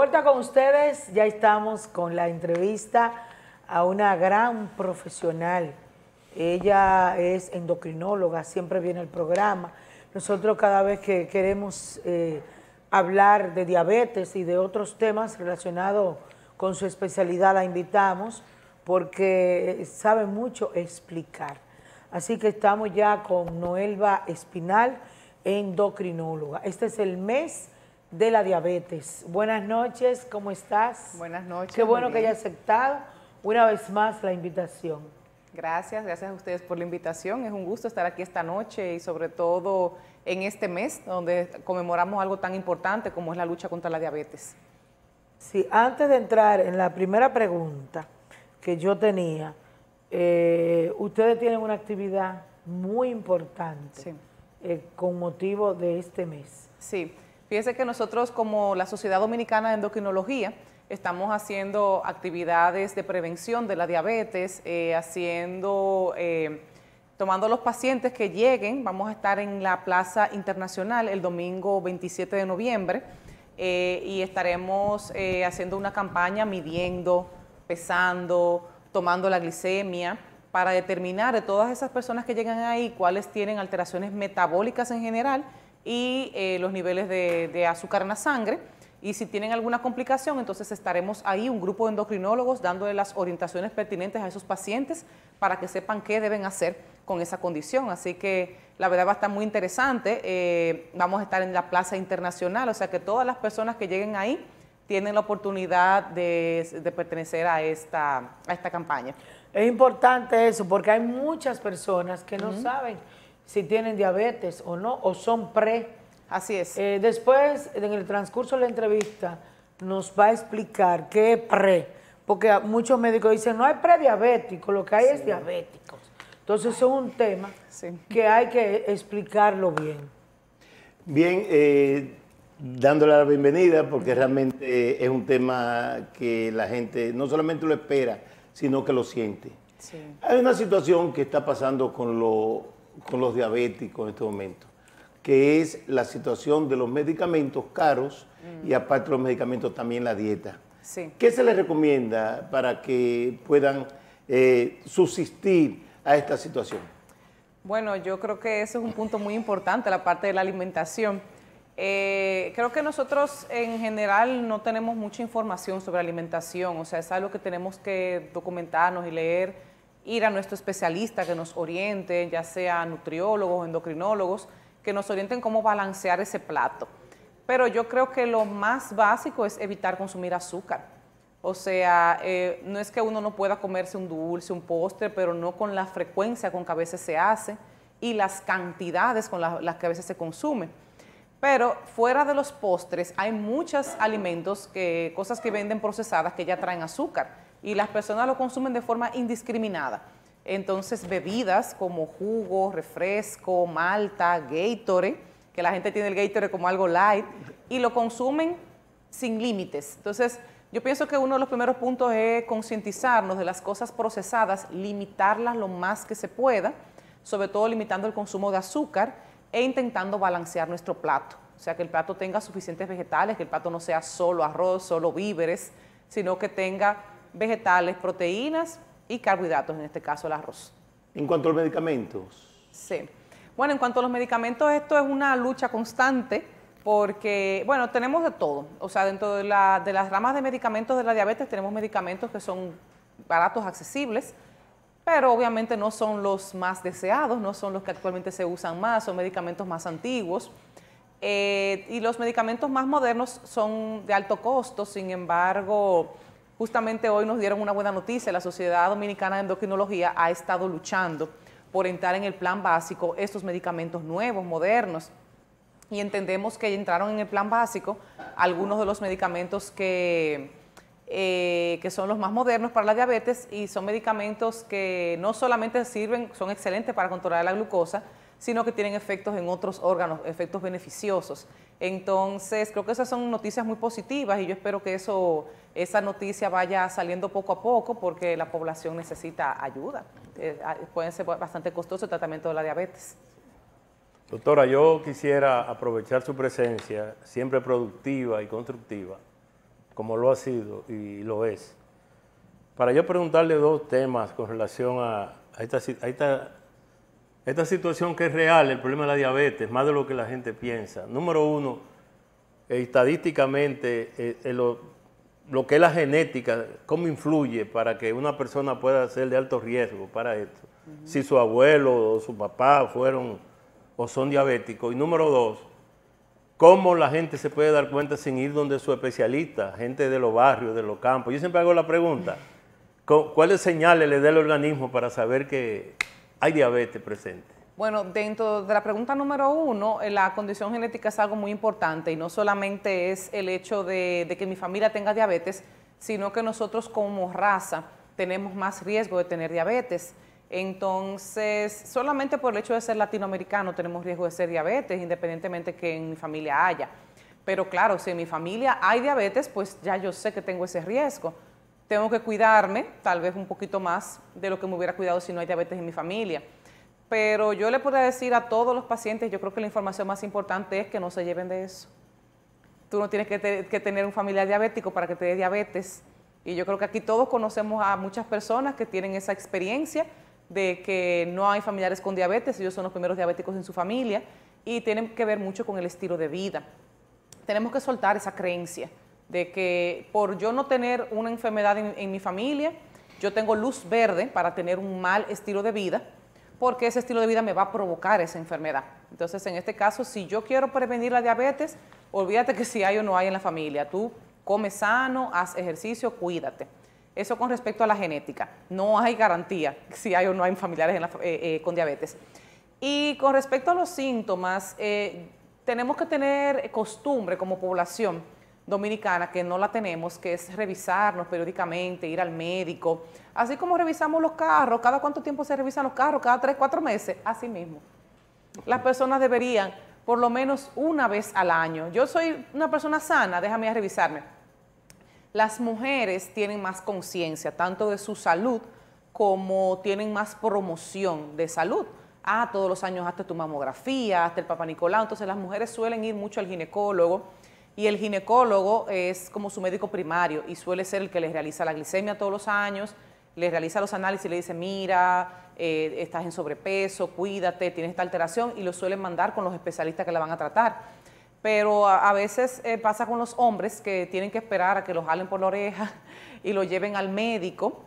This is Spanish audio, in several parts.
Vuelta con ustedes, ya estamos con la entrevista a una gran profesional. Ella es endocrinóloga, siempre viene al programa. Nosotros cada vez que queremos eh, hablar de diabetes y de otros temas relacionados con su especialidad, la invitamos porque sabe mucho explicar. Así que estamos ya con Noelva Espinal, endocrinóloga. Este es el mes de la diabetes. Buenas noches, ¿cómo estás? Buenas noches. Qué bueno que haya aceptado una vez más la invitación. Gracias, gracias a ustedes por la invitación. Es un gusto estar aquí esta noche y sobre todo en este mes donde conmemoramos algo tan importante como es la lucha contra la diabetes. Sí, antes de entrar en la primera pregunta que yo tenía, eh, ustedes tienen una actividad muy importante eh, con motivo de este mes. Sí. Fíjense que nosotros como la Sociedad Dominicana de Endocrinología estamos haciendo actividades de prevención de la diabetes, eh, haciendo, eh, tomando a los pacientes que lleguen, vamos a estar en la Plaza Internacional el domingo 27 de noviembre eh, y estaremos haciendo una campaña midiendo, pesando, tomando la glicemia para determinar de todas esas personas que llegan ahí cuáles tienen alteraciones metabólicas en general y eh, los niveles de, azúcar en la sangre. Y si tienen alguna complicación, entonces estaremos ahí, un grupo de endocrinólogos, dándole las orientaciones pertinentes a esos pacientes para que sepan qué deben hacer con esa condición. Así que la verdad va a estar muy interesante. Eh, vamos a estar en la Plaza Internacional, o sea que todas las personas que lleguen ahí tienen la oportunidad de, pertenecer a esta, a esta campaña. Es importante eso, porque hay muchas personas que no saben si tienen diabetes o no, o son pre. Así es. Eh, después, en el transcurso de la entrevista, nos va a explicar qué es pre, porque muchos médicos dicen, no hay prediabéticos, lo que hay es diabéticos. Entonces, es un tema que hay que explicarlo bien. Bien, eh, dándole la bienvenida, porque realmente es un tema que la gente no solamente lo espera, sino que lo siente. Hay una situación que está pasando con los con los diabéticos en este momento, que es la situación de los medicamentos caros mm. y aparte de los medicamentos también la dieta. Sí. ¿Qué se les recomienda para que puedan eh, subsistir a esta situación? Bueno, yo creo que eso es un punto muy importante, la parte de la alimentación. Eh, creo que nosotros en general no tenemos mucha información sobre alimentación, o sea, es algo que tenemos que documentarnos y leer ir a nuestro especialista que nos oriente, ya sea nutriólogos, endocrinólogos, que nos orienten cómo balancear ese plato. Pero yo creo que lo más básico es evitar consumir azúcar. O sea, eh, no es que uno no pueda comerse un dulce, un postre, pero no con la frecuencia con que a veces se hace y las cantidades con las que a veces se consume. Pero fuera de los postres hay muchos alimentos, que, cosas que venden procesadas que ya traen azúcar y las personas lo consumen de forma indiscriminada. Entonces, bebidas como jugo, refresco, malta, Gatorade, que la gente tiene el Gatorade como algo light, y lo consumen sin límites. Entonces, yo pienso que uno de los primeros puntos es concientizarnos de las cosas procesadas, limitarlas lo más que se pueda, sobre todo limitando el consumo de azúcar e intentando balancear nuestro plato. O sea, que el plato tenga suficientes vegetales, que el plato no sea solo arroz, solo víveres, sino que tenga vegetales, proteínas y carbohidratos, en este caso el arroz. En cuanto a los medicamentos. Sí. Bueno, en cuanto a los medicamentos, esto es una lucha constante porque, bueno, tenemos de todo. O sea, dentro de, las ramas de medicamentos de la diabetes tenemos medicamentos que son baratos, accesibles, pero obviamente no son los más deseados, no son los que actualmente se usan más, son medicamentos más antiguos. Eh, y los medicamentos más modernos son de alto costo, sin embargo, Justamente hoy nos dieron una buena noticia, la Sociedad Dominicana de Endocrinología ha estado luchando por entrar en el plan básico estos medicamentos nuevos, modernos, y entendemos que entraron en el plan básico algunos de los medicamentos que, eh, que son los más modernos para la diabetes y son medicamentos que no solamente sirven, son excelentes para controlar la glucosa, sino que tienen efectos en otros órganos, efectos beneficiosos. Entonces, creo que esas son noticias muy positivas y yo espero que eso esa noticia vaya saliendo poco a poco porque la población necesita ayuda. Eh, ah, Puede ser bastante costoso el tratamiento de la diabetes. Doctora, yo quisiera aprovechar su presencia, siempre productiva y constructiva, como lo ha sido y lo es, para yo preguntarle dos temas con relación a, esta, situación que es real, el problema de la diabetes, más de lo que la gente piensa. Número uno, estadísticamente, eh, eh, lo que es la genética, cómo influye para que una persona pueda ser de alto riesgo para esto. Si su abuelo o su papá fueron o son diabéticos. Y número dos, cómo la gente se puede dar cuenta sin ir donde su especialista, gente de los barrios, de los campos. Yo siempre hago la pregunta, ¿cuáles señales le da el organismo para saber que hay diabetes presente? Bueno, dentro de la pregunta número uno, eh, la condición genética es algo muy importante y no solamente es el hecho de, que mi familia tenga diabetes, sino que nosotros como raza tenemos más riesgo de tener diabetes. Entonces, solamente por el hecho de ser latinoamericano tenemos riesgo de ser diabetes, independientemente que en mi familia haya. Pero claro, si en mi familia hay diabetes, pues ya yo sé que tengo ese riesgo. Tengo que cuidarme, tal vez un poquito más de lo que me hubiera cuidado si no hay diabetes en mi familia pero yo le podría decir a todos los pacientes, yo creo que la información más importante es que no se lleven de eso. Tú no tienes que, tener un familiar diabético para que te dé diabetes. Y yo creo que aquí todos conocemos a muchas personas que tienen esa experiencia de que no hay familiares con diabetes, ellos son los primeros diabéticos en su familia y tienen que ver mucho con el estilo de vida. Tenemos que soltar esa creencia de que por yo no tener una enfermedad en mi familia, yo tengo luz verde para tener un mal estilo de vida porque ese estilo de vida me va a provocar esa enfermedad. Entonces, en este caso, si yo quiero prevenir la diabetes, olvídate que si hay o no hay en la familia. Tú comes sano, haz ejercicio, cuídate. Eso con respecto a la genética. No hay garantía si hay o no hay familiares eh, eh, con diabetes. Y con respecto a los síntomas, eh, tenemos que tener costumbre como población dominicana que no la tenemos, que es revisarnos periódicamente, ir al médico, así como revisamos los carros, cada cuánto tiempo se revisan los carros, cada tres, cuatro meses, así mismo. Las personas deberían por lo menos una vez al año. Yo soy una persona sana, déjame revisarme. Las mujeres tienen más conciencia, tanto de su salud como tienen más promoción de salud. Ah, todos los años hasta tu mamografía, hasta el papá Nicolás, Entonces las mujeres suelen ir mucho al ginecólogo y el ginecólogo es como su médico primario y suele ser el que le realiza la glicemia todos los años, les realiza los análisis y le dice, mira, eh, estás en sobrepeso, cuídate, tienes esta alteración y lo suelen mandar con los especialistas que la van a tratar. Pero a, veces eh, pasa con los hombres que tienen que esperar a que los jalen por la oreja y lo lleven al médico.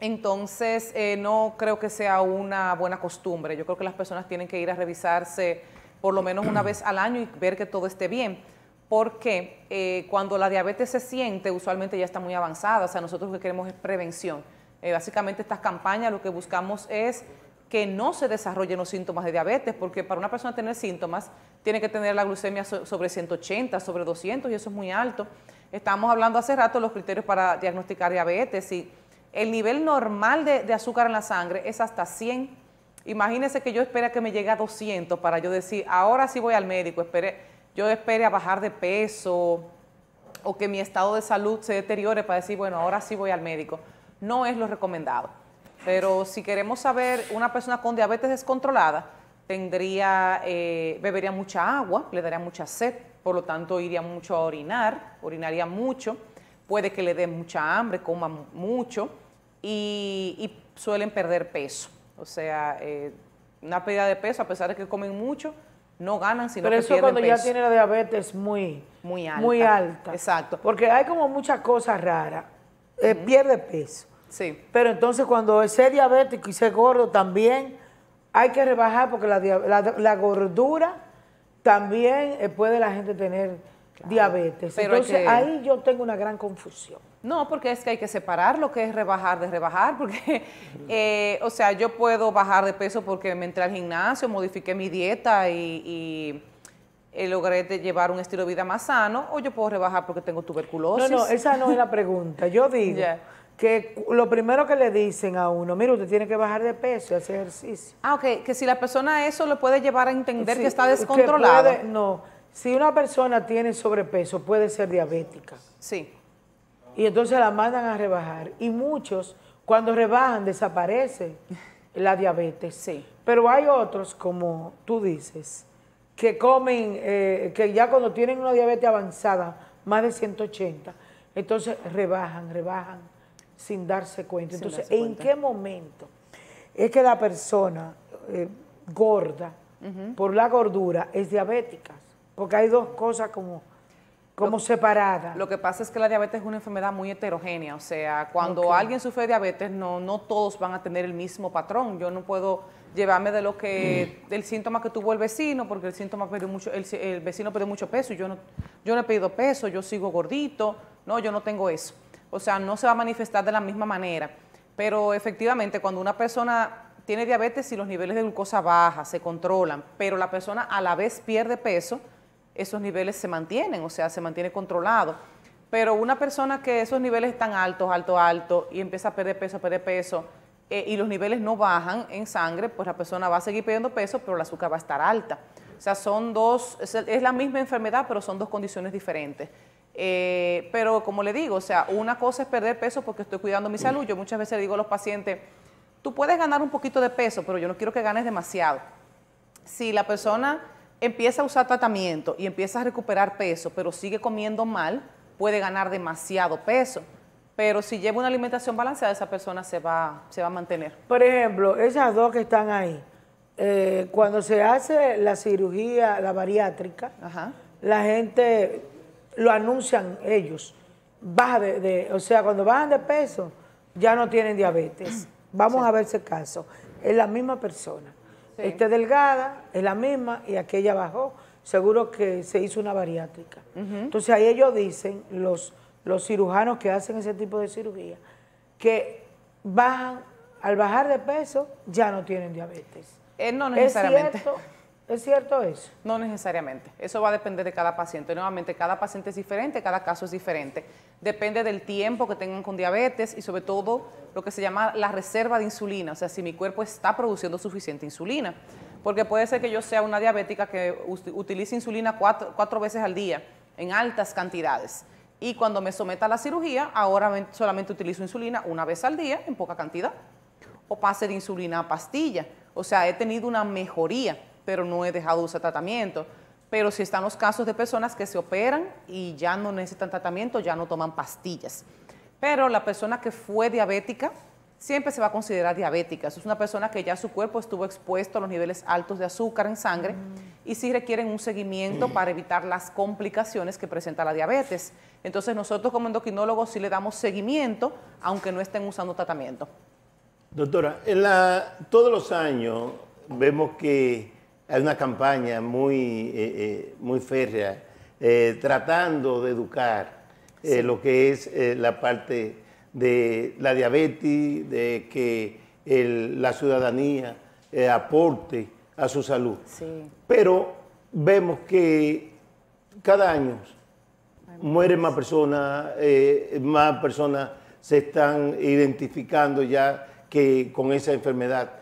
Entonces, eh, no creo que sea una buena costumbre. Yo creo que las personas tienen que ir a revisarse por lo menos una vez al año y ver que todo esté bien porque eh, cuando la diabetes se siente, usualmente ya está muy avanzada, o sea, nosotros lo que queremos es prevención. Eh, básicamente estas campañas lo que buscamos es que no se desarrollen los síntomas de diabetes, porque para una persona tener síntomas tiene que tener la glucemia sobre 180, sobre 200, y eso es muy alto. Estábamos hablando hace rato de los criterios para diagnosticar diabetes y el nivel normal de, azúcar en la sangre es hasta 100. Imagínense que yo espera que me llegue a 200 para yo decir, ahora sí voy al médico, espere yo espere a bajar de peso o que mi estado de salud se deteriore para decir, bueno, ahora sí voy al médico. No es lo recomendado. Pero si queremos saber, una persona con diabetes descontrolada tendría, eh, bebería mucha agua, le daría mucha sed, por lo tanto iría mucho a orinar, orinaría mucho, puede que le dé mucha hambre, coma mucho y, suelen perder peso. O sea, eh, una pérdida de peso, a pesar de que comen mucho, no ganan, sino Pero que pierden peso. Pero eso cuando ya tiene la diabetes muy, muy alta. Muy alta. Exacto. Porque hay como muchas cosas raras. Eh, pierde peso. Sí. Pero entonces cuando es diabético y se gordo también hay que rebajar porque la, gordura también eh, puede la gente tener diabetes. entonces ahí yo tengo una gran confusión. No, porque es que hay que separar lo que es rebajar de rebajar, porque, eh, o sea, yo puedo bajar de peso porque me entré al gimnasio, modifiqué mi dieta y, eh, logré llevar un estilo de vida más sano, o yo puedo rebajar porque tengo tuberculosis. No, no, esa no es la pregunta. Yo digo que lo primero que le dicen a uno, mira, usted tiene que bajar de peso y hacer ejercicio. Ah, ok, que si la persona eso le puede llevar a entender que está descontrolada. no, si una persona tiene sobrepeso, puede ser diabética. Sí. Y entonces la mandan a rebajar. Y muchos, cuando rebajan, desaparece la diabetes. Sí. Pero hay otros, como tú dices, que comen, eh, que ya cuando tienen una diabetes avanzada, más de 180, entonces rebajan, rebajan sin darse cuenta. entonces, ¿en qué momento es que la persona eh, gorda, por la gordura, es diabética? Porque hay dos cosas como como separada. Lo que pasa es que la diabetes es una enfermedad muy heterogénea, o sea, cuando alguien sufre diabetes, no, no todos van a tener el mismo patrón. Yo no puedo llevarme de lo que, mm. del síntoma que tuvo el vecino, porque el síntoma perdió mucho, el, vecino perdió mucho peso y yo no, yo no he perdido peso, yo sigo gordito, no, yo no tengo eso. O sea, no se va a manifestar de la misma manera. Pero efectivamente, cuando una persona tiene diabetes y los niveles de glucosa bajan, se controlan, pero la persona a la vez pierde peso, esos niveles se mantienen, o sea, se mantiene controlado. Pero una persona que esos niveles están altos, alto, alto, y empieza a perder peso, perder peso, eh, y los niveles no bajan en sangre, pues la persona va a seguir perdiendo peso, pero el azúcar va a estar alta. O sea, son dos, es la misma enfermedad, pero son dos condiciones diferentes. Eh, pero como le digo, o sea, una cosa es perder peso porque estoy cuidando mi salud. Yo muchas veces digo a los pacientes, tú puedes ganar un poquito de peso, pero yo no quiero que ganes demasiado. Si la persona empieza a usar tratamiento y empieza a recuperar peso, pero sigue comiendo mal, puede ganar demasiado peso. Pero si lleva una alimentación balanceada, esa persona se va, se va a mantener. Por ejemplo, esas dos que están ahí, eh, cuando se hace la cirugía, la bariátrica, la gente lo anuncian ellos. Baja de, o sea, cuando bajan de peso, ya no tienen diabetes. Vamos a ver ese caso. Es la misma persona. Esta delgada es la misma y aquella bajó. Seguro que se hizo una bariátrica. Entonces ahí ellos dicen, los, los cirujanos que hacen ese tipo de cirugía, que bajan, al bajar de peso ya no tienen diabetes. Eh, no necesariamente. ¿Es cierto? ¿Es cierto eso? No necesariamente. Eso va a depender de cada paciente. Nuevamente, cada paciente es diferente, cada caso es diferente depende del tiempo que tengan con diabetes y sobre todo lo que se llama la reserva de insulina, o sea, si mi cuerpo está produciendo suficiente insulina, porque puede ser que yo sea una diabética que utilice insulina cuatro, veces al día en altas cantidades y cuando me someta a la cirugía, ahora solamente utilizo insulina una vez al día en poca cantidad o pase de insulina a pastilla, o sea, he tenido una mejoría, pero no he dejado de usar tratamiento pero si están los casos de personas que se operan y ya no necesitan tratamiento, ya no toman pastillas. Pero la persona que fue diabética siempre se va a considerar diabética. es una persona que ya su cuerpo estuvo expuesto a los niveles altos de azúcar en sangre mm. y sí requieren un seguimiento para evitar las complicaciones que presenta la diabetes. Entonces nosotros como endocrinólogos sí le damos seguimiento, aunque no estén usando tratamiento. Doctora, todos los años vemos que hay una campaña muy, eh, eh, muy férrea eh, tratando de educar lo que es la parte de la diabetes, de que la ciudadanía aporte a su salud. Pero vemos que cada año mueren más personas, más personas se están identificando ya que con esa enfermedad.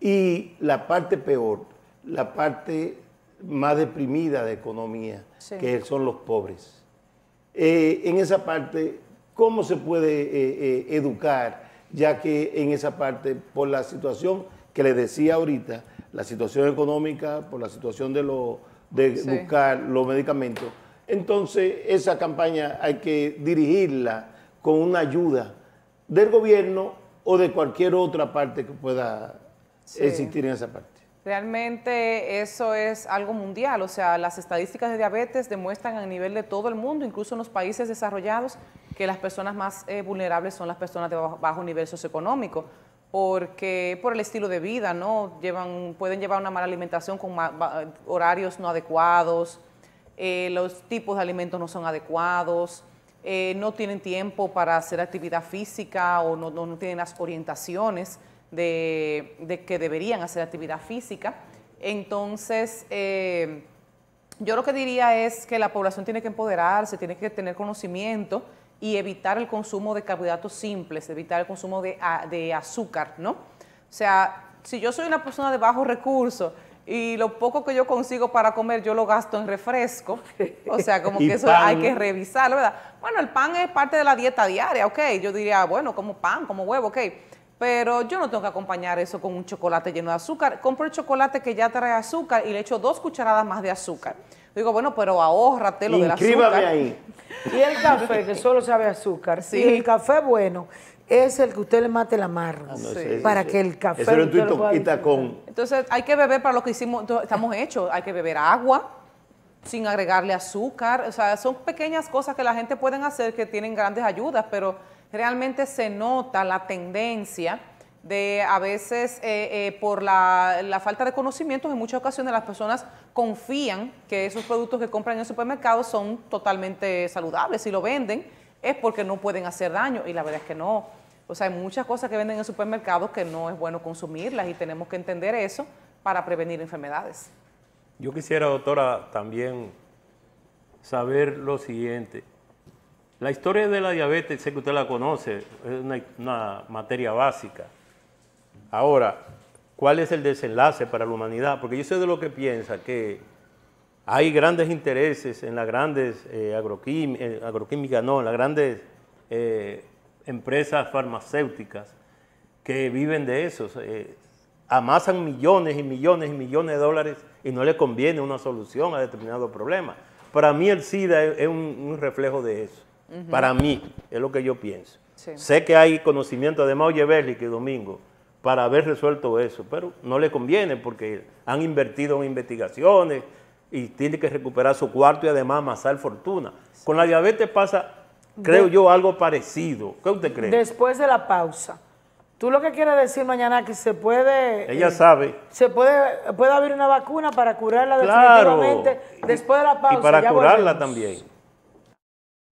Y la parte peor la parte más deprimida de economía, que son los pobres. Eh, en esa parte, ¿cómo se puede eh, eh, educar? Ya que en esa parte, por la situación que les decía ahorita, la situación económica, por la situación de, lo, de buscar los medicamentos, entonces esa campaña hay que dirigirla con una ayuda del gobierno o de cualquier otra parte que pueda existir en esa parte. Realmente eso es algo mundial, o sea, las estadísticas de diabetes demuestran a nivel de todo el mundo, incluso en los países desarrollados, que las personas más eh, vulnerables son las personas de bajo, nivel socioeconómico, porque por el estilo de vida, ¿no? Llevan, pueden llevar una mala alimentación con horarios no adecuados, eh, los tipos de alimentos no son adecuados, eh, no tienen tiempo para hacer actividad física o no tienen las orientaciones de, que deberían hacer actividad física. Entonces, eh, yo lo que diría es que la población tiene que empoderarse, tiene que tener conocimiento y evitar el consumo de carbohidratos simples, evitar el consumo de, de azúcar, ¿no? O sea, si yo soy una persona de bajos recursos, y lo poco que yo consigo para comer yo lo gasto en refresco. O sea, como que eso hay que revisarlo, ¿verdad? Bueno, el pan es parte de la dieta diaria, ok. Yo diría, bueno, como pan, como huevo, ok pero yo no tengo que acompañar eso con un chocolate lleno de azúcar. Compro el chocolate que ya trae azúcar y le echo dos cucharadas más de azúcar. Digo, bueno, pero ahórrate lo del azúcar. ahí. Y el café, que solo sabe azúcar. Sí. el café bueno es el que usted le mate la amargo. Ah, para que el café... Eso tú con... Entonces, hay que beber para lo que hicimos, estamos hechos. Hay que beber agua sin agregarle azúcar. O sea, son pequeñas cosas que la gente pueden hacer que tienen grandes ayudas, pero realmente se nota la tendencia de a veces eh, eh, por la, falta de conocimientos, en muchas ocasiones las personas confían que esos productos que compran en el supermercado son totalmente saludables. Si lo venden es porque no pueden hacer daño y la verdad es que no. O sea, hay muchas cosas que venden en supermercados que no es bueno consumirlas y tenemos que entender eso para prevenir enfermedades. Yo quisiera, doctora, también saber lo siguiente. La historia de la diabetes, sé que usted la conoce, es una, materia básica. Ahora, ¿cuál es el desenlace para la humanidad? Porque yo sé de lo que piensa, que hay grandes intereses en las grandes eh, eh, agroquímicas, no, en las grandes eh, empresas farmacéuticas que viven de eso. amasan millones y millones y millones de dólares y no le conviene una solución a determinado problema. Para mí el SIDA es, un reflejo de eso para mí, es lo que yo pienso. Sé que hay conocimiento de oye Berli que Domingo para haber resuelto eso, pero no le conviene porque han invertido en investigaciones y tiene que recuperar su cuarto y además amasar fortuna. Con la diabetes pasa, creo yo, algo parecido. ¿Qué usted cree? Después de la pausa. Tú lo que quieres decir mañana que se puede... Ella eh, sabe. Se puede, puede haber una vacuna para curarla definitivamente después de la pausa. Y para curarla también.